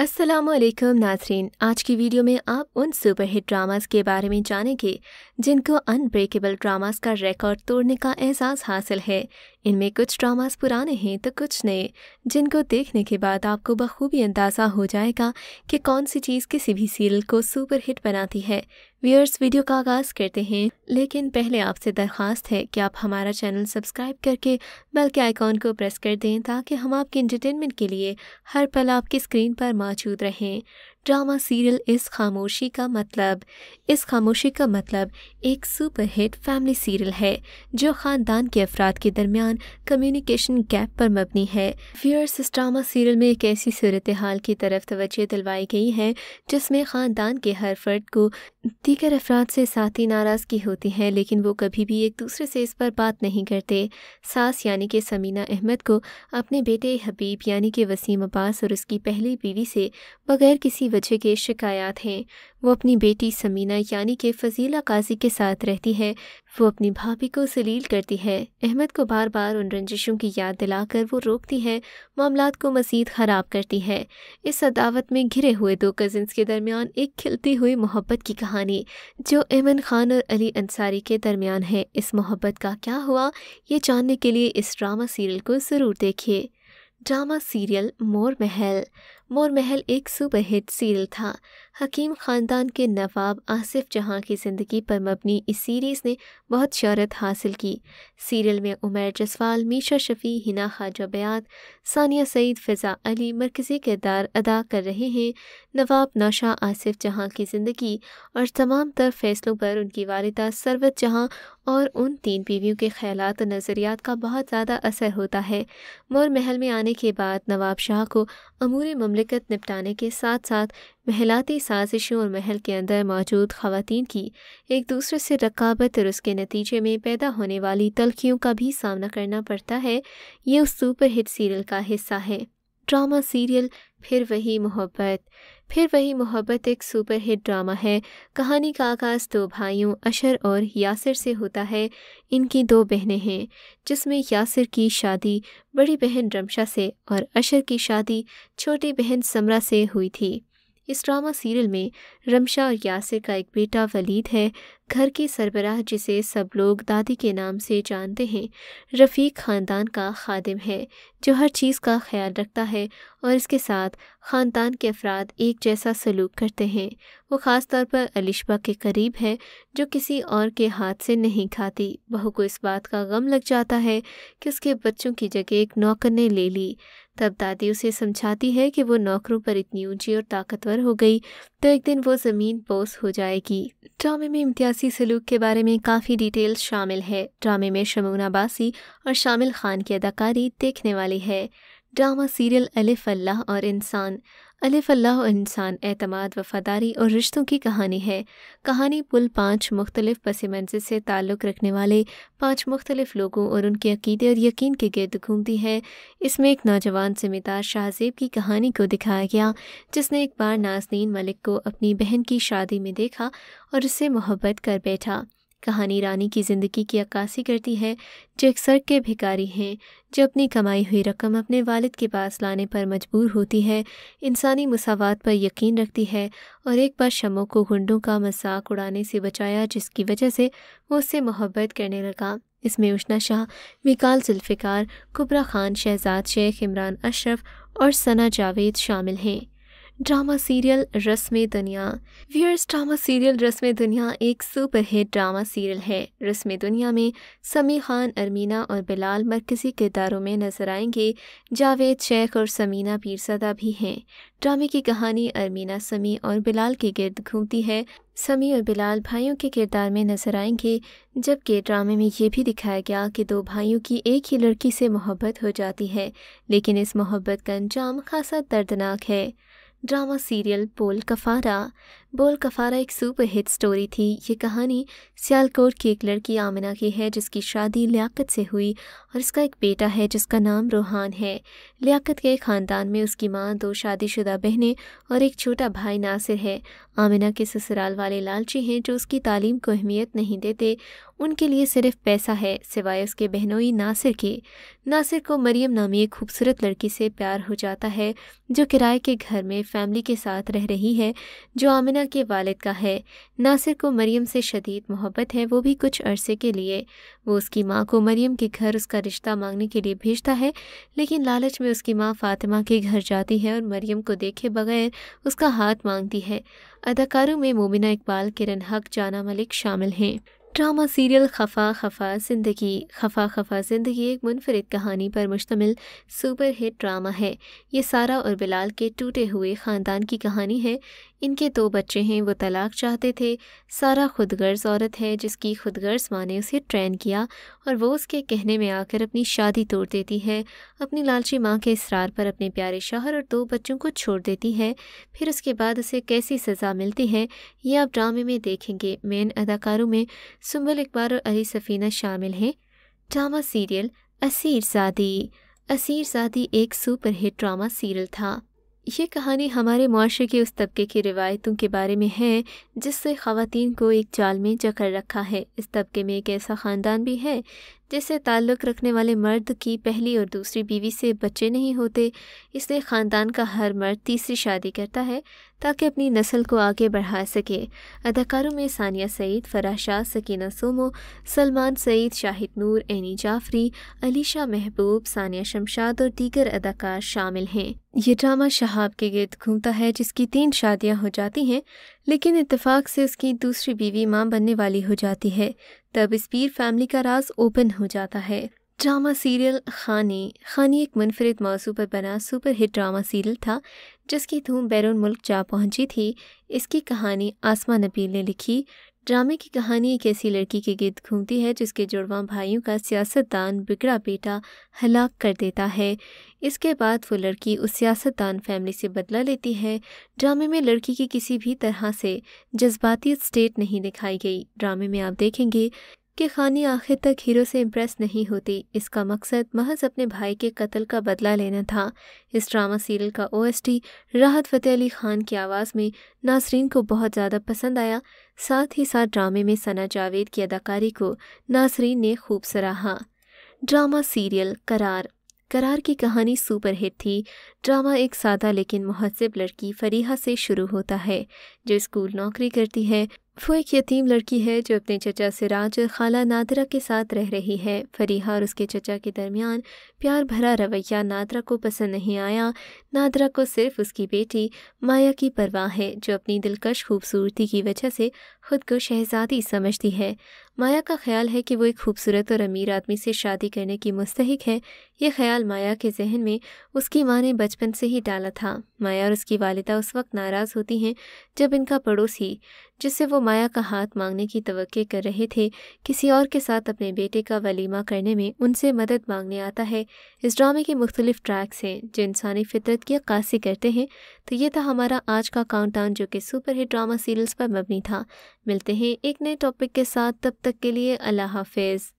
अस्सलाम वालेकुम नाजरीन आज की वीडियो में आप उन सुपरहिट ड्रामास के बारे में जानेंगे जिनको अनब्रेकेबल ड्रामास का रिकॉर्ड तोड़ने का एहसास हासिल है इनमें कुछ ड्रामास पुराने हैं तो कुछ नए जिनको देखने के बाद आपको बखूबी अंदाज़ा हो जाएगा कि कौन सी चीज़ किसी भी सीरियल को सुपर हिट बनाती है व्यूअर्स वीडियो का आगाज़ करते हैं लेकिन पहले आपसे दरख्वास्त है कि आप हमारा चैनल सब्सक्राइब करके बेल के आइकॉन को प्रेस कर दें ताकि हम आपके इंटरटेनमेंट के लिए हर पल आपकी स्क्रीन पर मौजूद रहें ड्रामा सीरियल इस खामोशी का मतलब इस खामोशी का मतलब एक सुपरहिट फैमिली सीरियल है जो ख़ानदान के अफराद के दरमियान कम्युनिकेशन गैप पर मबनी है व्यूअर्स इस ड्रामा सीरियल में एक ऐसी सूरत हाल की तरफ तोज्जह दिलवाई गई है जिसमें ख़ानदान के हर फर्द को दीगर अफराद से साथी नाराज़गी होती है लेकिन वो कभी भी एक दूसरे से इस पर बात नहीं करते सास यानी कि समीना अहमद को अपने बेटे हबीब यानी कि वसीम अब्बास और उसकी पहली बीवी से बगैर किसी बच्चे के शिकायत हैं वो अपनी बेटी समीना यानी कि फजीला काजी के साथ रहती है वो अपनी भाभी को सलील करती है अहमद को बार बार उन रंजिशों की याद दिलाकर वो रोकती है मामला को मजीद ख़राब करती है इस अदावत में घिरे हुए दो कज़न्स के दरमियान एक खिलती हुई मोहब्बत की कहानी जो अहमद खान और अली अंसारी के दरमियान है इस मोहब्बत का क्या हुआ ये जानने के लिए इस ड्रामा सीरियल को ज़रूर देखिए ड्रामा सीरियल मोर महल मोर महल एक सुपरहिट सीरियल था हकीम ख़ानदान के नवाब आसिफ जहां की ज़िंदगी पर मबनी इस सीरीज़ ने बहुत शहरत हासिल की सीरियल में उमर जसवाल मीशा शफ़ी हिना खाजा बयात सानिया सईद फ़िज़ा अली मरकज़ी किरदार अदा कर रहे हैं नवाब नौशा आसिफ जहां की ज़िंदगी और तमाम तर फैसलों पर उनकी वालदा सरवत जहां और उन तीन बीवियों के ख्याल और नज़रियात का बहुत ज़्यादा असर होता है मोर महल में आने के बाद नवाब शाह को अमूर ममल ममलिकत निपटाने के साथ साथ महिलाती साजिशों और महल के अंदर मौजूद खातन की एक दूसरे से रकाबत और उसके नतीजे में पैदा होने वाली तलखियों का भी सामना करना पड़ता है ये उस सुपर हिट सीरियल का हिस्सा है ड्रामा सीरियल फिर वही मोहब्बत फिर वही मोहब्बत एक सुपर हिट ड्रामा है कहानी का आगाज़ दो तो भाइयों अशर और यासिर से होता है इनकी दो बहनें हैं जिसमें यासिर की शादी बड़ी बहन रमशा से और अशर की शादी छोटी बहन समरा से हुई थी इस ड्रामा सीरियल में रमशा और यासिर का एक बेटा वलीद है घर के सरबराह जिसे सब लोग दादी के नाम से जानते हैं रफ़ीक ख़ानदान का खादिम है जो हर चीज़ का ख्याल रखता है और इसके साथ ख़ानदान के अफराद एक जैसा सलूक करते हैं वो ख़ास तौर पर अलिशबा के करीब है जो किसी और के हाथ से नहीं खाती बहू को इस बात का गम लग जाता है कि उसके बच्चों की जगह एक नौकर ने ले ली तब दादी उसे समझाती है कि वो नौकरों पर इतनी ऊंची और ताकतवर हो गई तो एक दिन वो ज़मीन बोस हो जाएगी ड्रामे में इम्तियाज़ जिनसी सलूक के बारे में काफ़ी डिटेल्स शामिल है ड्रामे में शमूना बासी और शामिल खान की अदाकारी देखने वाली है ड्रामा सीरियल अलिफ अल्लाह और इंसान अलिफ़ल्ला इंसान एतमाद वफ़ादारी और रिश्तों की कहानी है कहानी पुल पाँच मुख्तलिफ़ पस मंजिल से ताल्लुक़ रखने वाले पाँच मुख्तलिफ़ लोगों और उनके अकीदे और यकीन के गर्द घूमती है इसमें एक नौजवान जिम्मेदार शाहजेब की कहानी को दिखाया गया जिसने एक बार नाजनीन मलिक को अपनी बहन की शादी में देखा और उससे मोहब्बत कर बैठा कहानी रानी की ज़िंदगी की अक्कासी करती है जो एक सड़क के भिकारी हैं जो अपनी कमाई हुई रकम अपने वालिद के पास लाने पर मजबूर होती है इंसानी मसावत पर यकीन रखती है और एक बार शमो को गुंडों का मजाक उड़ाने से बचाया जिसकी वजह से वो उससे मोहब्बत करने लगा इसमें उष्णा शाह विकाल जुल्फ़िकार कुबरा खान शहजाद शेख इमरान अशरफ और सना जावेद शामिल हैं ड्रामा सीरियल रस्म दुनिया वियर्स ड्रामा सीरियल रस्म दुनिया एक सुपर हिट ड्रामा सीरियल है रस्म दुनिया में समी खान अरमीना और बिलाल मरकज़ी किरदारों में नजर आएंगे जावेद शेख और समीना पीरसदा भी हैं ड्रामे की कहानी अरमीना समी और बिलाल के गिर्द घूमती है समी और बिलाल भाइयों के किरदार में नजर आएंगे जबकि ड्रामे में ये भी दिखाया गया कि दो भाइयों की एक ही लड़की से मोहब्बत हो जाती है लेकिन इस मोहब्बत का अंजाम खासा दर्दनाक है ड्रामा सीरियल बोल कफ़ारा बोल कफ़ारा एक सुपर हिट स्टोरी थी ये कहानी सियालकोट की एक लड़की आमिना की है जिसकी शादी लियाकत से हुई और इसका एक बेटा है जिसका नाम रोहान है लियाकत के ख़ानदान में उसकी माँ दो शादीशुदा बहनें और एक छोटा भाई नासिर है आमिना के ससुराल वाले लालची हैं जो उसकी तालीम को अहमियत नहीं देते उनके लिए सिर्फ पैसा है सिवाय उसके बहनोई नासिर के नासिर को मरियम नामी एक खूबसूरत लड़की से प्यार हो जाता है जो किराए के घर में फैमिली के साथ रह रही है जो आमिना के वालिद का है नासिर को मरियम से शदीद मोहब्बत है वो भी कुछ अरसे के लिए वो उसकी माँ को मरियम के घर उसका रिश्ता मांगने के लिए भेजता है लेकिन लालच में उसकी माँ फ़ातिमा के घर जाती है और मरियम को देखे बगैर उसका हाथ मांगती है अदाकारों में मोमिना इकबाल किरण हक जाना मलिक शामिल हैं ड्रामा सीरियल खफा खफा ज़िंदगी खफा खफा ज़िंदगी एक मुनफरद कहानी पर मुश्तमिल सुपर हिट ड्रामा है ये सारा और बिलाल के टूटे हुए ख़ानदान की कहानी है इनके दो बच्चे हैं वो तलाक चाहते थे सारा खुदगर्ज औरत है जिसकी खुदगर्ज माँ ने उसे ट्रेन किया और वो उसके कहने में आकर अपनी शादी तोड़ देती है अपनी लालची माँ के इसरार पर अपने प्यारे शहर और दो बच्चों को छोड़ देती है फिर उसके बाद उसे कैसी सज़ा मिलती है ये आप ड्रामे में देखेंगे मेन अदाकारों में सुम्बल इकबार और अली सफ़ीना शामिल हैं ड्रामा सीरियल असीर सादी असीर सादी एक सुपरहिट ड्रामा सीरियल था ये कहानी हमारे माशरे के उस तबके की रिवायतों के बारे में है जिससे ख़वान को एक जाल में जकड़ रखा है इस तबके में एक ऐसा ख़ानदान भी है जिससे ताल्लुक़ रखने वाले मर्द की पहली और दूसरी बीवी से बच्चे नहीं होते इसलिए ख़ानदान का हर मर्द तीसरी शादी करता है ताकि अपनी नस्ल को आगे बढ़ा सके अदाकारों में सानिया सईद फराह शाह सकीना सोमो सलमान सईद शाहिद नूर एनी जाफरी अलीशा महबूब सानिया शमशाद और दीगर अदाकार शामिल हैं ये ड्रामा शहाब के गर्द घूमता है जिसकी तीन शादियाँ हो जाती हैं लेकिन इत्तेफाक से उसकी दूसरी बीवी माँ बनने वाली हो जाती है तब इस पीर फैमिली का राज ओपन हो जाता है ड्रामा सीरियल खानी खानी एक मुनफरद मौसू पर बना सुपर हिट ड्रामा सीरियल था जिसकी धूम बैरून मुल्क जा पहुंची थी इसकी कहानी आसमा नबील ने लिखी ड्रामे की कहानी एक ऐसी लड़की के गिर्द घूमती है जिसके जुड़वा भाइयों का सियासतदान बिगड़ा बेटा हलाक कर देता है इसके बाद वो लड़की उस सियासतदान फैमिली से बदला लेती है ड्रामे में लड़की की किसी भी तरह से जज्बाती स्टेट नहीं दिखाई गई ड्रामे में आप देखेंगे कि खानी आखिर तक हीरो से इम्प्रेस नहीं होती इसका मकसद महज अपने भाई के कत्ल का बदला लेना था इस ड्रामा सीरियल का ओएसटी राहत फ़तेह अली खान की आवाज़ में नासरीन को बहुत ज़्यादा पसंद आया साथ ही साथ ड्रामे में सना जावेद की अदाकारी को नासरीन ने खूब सराहा ड्रामा सीरियल करार करार की कहानी सुपरहिट थी ड्रामा एक सादा लेकिन महजब लड़की फरीहा से शुरू होता है जो स्कूल नौकरी करती है वो एक यतीम लड़की है जो अपने चचा सिराज और खाला नादरा के साथ रह रही है फरीहा और उसके चचा के दरमियान प्यार भरा रवैया नादरा को पसंद नहीं आया नादरा को सिर्फ उसकी बेटी माया की परवाह है जो अपनी दिलकश खूबसूरती की वजह से खुद को शहजादी समझती है माया का ख्याल है कि वो एक खूबसूरत और अमीर आदमी से शादी करने की मुस्तक है यह ख्याल माया के जहन में उसकी माँ ने बचपन से ही डाला था माया और उसकी वालिदा उस वक्त नाराज़ होती हैं जब इनका पड़ोसी जिससे वो माया का हाथ मांगने की तवक्के कर रहे थे किसी और के साथ अपने बेटे का वलीमा करने में उनसे मदद मांगने आता है इस ड्रामे के मुख्तलिफ ट्रैक्स हैं जो इंसानी फितरत की अक्सी करते हैं तो ये था हमारा आज का काउंटाउन जो कि सुपर हिट ड्रामा सीरियल्स पर मबनी था मिलते हैं एक नए टॉपिक के साथ तब तक के लिए अल्लाह हाफिज़